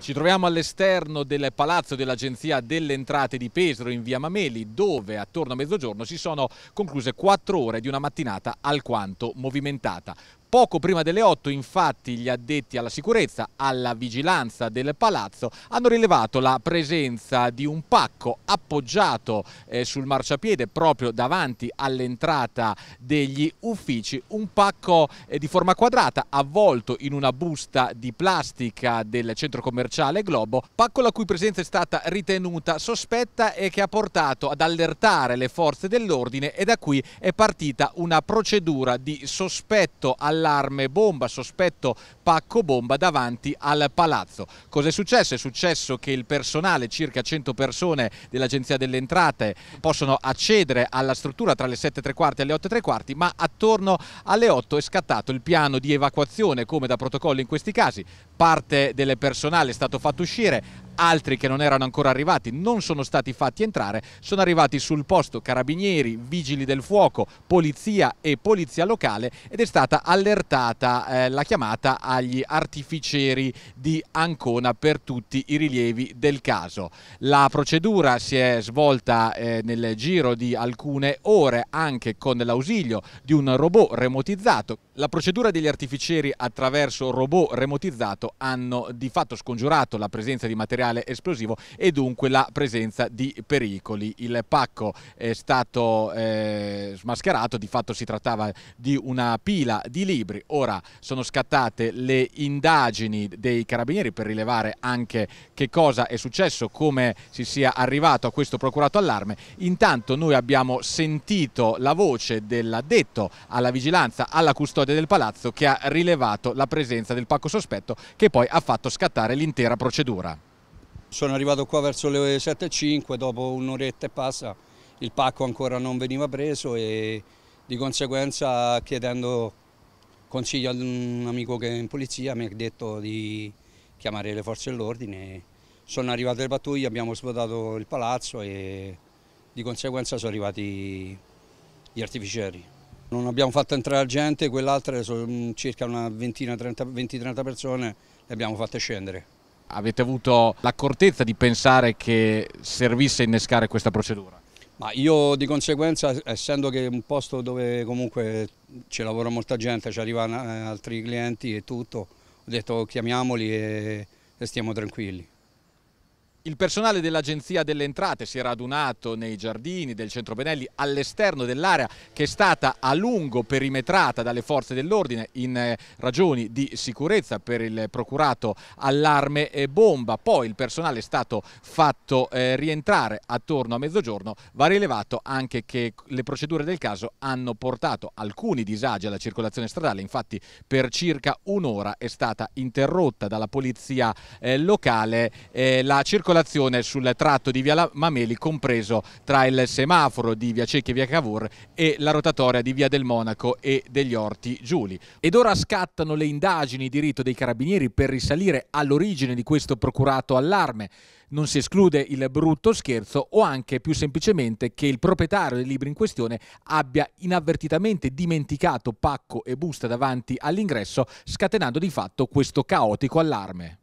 Ci troviamo all'esterno del palazzo dell'Agenzia delle Entrate di Pesaro in via Mameli dove attorno a mezzogiorno si sono concluse quattro ore di una mattinata alquanto movimentata. Poco prima delle 8 infatti gli addetti alla sicurezza, alla vigilanza del palazzo hanno rilevato la presenza di un pacco appoggiato eh, sul marciapiede proprio davanti all'entrata degli uffici, un pacco eh, di forma quadrata avvolto in una busta di plastica del centro commerciale Globo, pacco la cui presenza è stata ritenuta sospetta e che ha portato ad allertare le forze dell'ordine e da qui è partita una procedura di sospetto alla allarme bomba, sospetto pacco bomba davanti al palazzo. Cos'è successo? È successo che il personale, circa 100 persone dell'Agenzia delle Entrate, possono accedere alla struttura tra le 7 e quarti e le 8 e quarti, ma attorno alle 8 è scattato il piano di evacuazione come da protocollo in questi casi. Parte del personale è stato fatto uscire, altri che non erano ancora arrivati non sono stati fatti entrare, sono arrivati sul posto carabinieri, vigili del fuoco, polizia e polizia locale ed è stata allertata eh, la chiamata agli artificieri di Ancona per tutti i rilievi del caso. La procedura si è svolta eh, nel giro di alcune ore anche con l'ausilio di un robot remotizzato la procedura degli artificieri attraverso robot remotizzato hanno di fatto scongiurato la presenza di materiale esplosivo e dunque la presenza di pericoli. Il pacco è stato eh, smascherato, di fatto si trattava di una pila di libri. Ora sono scattate le indagini dei carabinieri per rilevare anche che cosa è successo, come si sia arrivato a questo procurato allarme. Intanto noi abbiamo sentito la voce dell'addetto alla vigilanza, alla custodia sede del palazzo che ha rilevato la presenza del pacco sospetto che poi ha fatto scattare l'intera procedura. Sono arrivato qua verso le 7.05, dopo un'oretta e passa il pacco ancora non veniva preso e di conseguenza chiedendo consiglio ad un amico che è in polizia mi ha detto di chiamare le forze dell'ordine. Sono arrivate le pattuglie, abbiamo svuotato il palazzo e di conseguenza sono arrivati gli artificieri. Non abbiamo fatto entrare gente, quell'altra sono mm, circa una ventina, 20-30 persone le abbiamo fatte scendere. Avete avuto l'accortezza di pensare che servisse innescare questa procedura? Ma io di conseguenza, essendo che è un posto dove comunque ci lavora molta gente, ci arrivano eh, altri clienti e tutto, ho detto oh, chiamiamoli e, e stiamo tranquilli. Il personale dell'Agenzia delle Entrate si è radunato nei giardini del centro Benelli all'esterno dell'area che è stata a lungo perimetrata dalle forze dell'ordine in eh, ragioni di sicurezza per il procurato allarme e eh, bomba. Poi il personale è stato fatto eh, rientrare attorno a mezzogiorno. Va rilevato anche che le procedure del caso hanno portato alcuni disagi alla circolazione stradale. Infatti per circa un'ora è stata interrotta dalla polizia locale la circolazione circolazione sul tratto di Via Mameli compreso tra il semaforo di Via Cecchi e Via Cavour e la rotatoria di Via del Monaco e degli Orti Giuli. Ed ora scattano le indagini di rito dei carabinieri per risalire all'origine di questo procurato allarme. Non si esclude il brutto scherzo o anche più semplicemente che il proprietario dei libri in questione abbia inavvertitamente dimenticato pacco e busta davanti all'ingresso scatenando di fatto questo caotico allarme.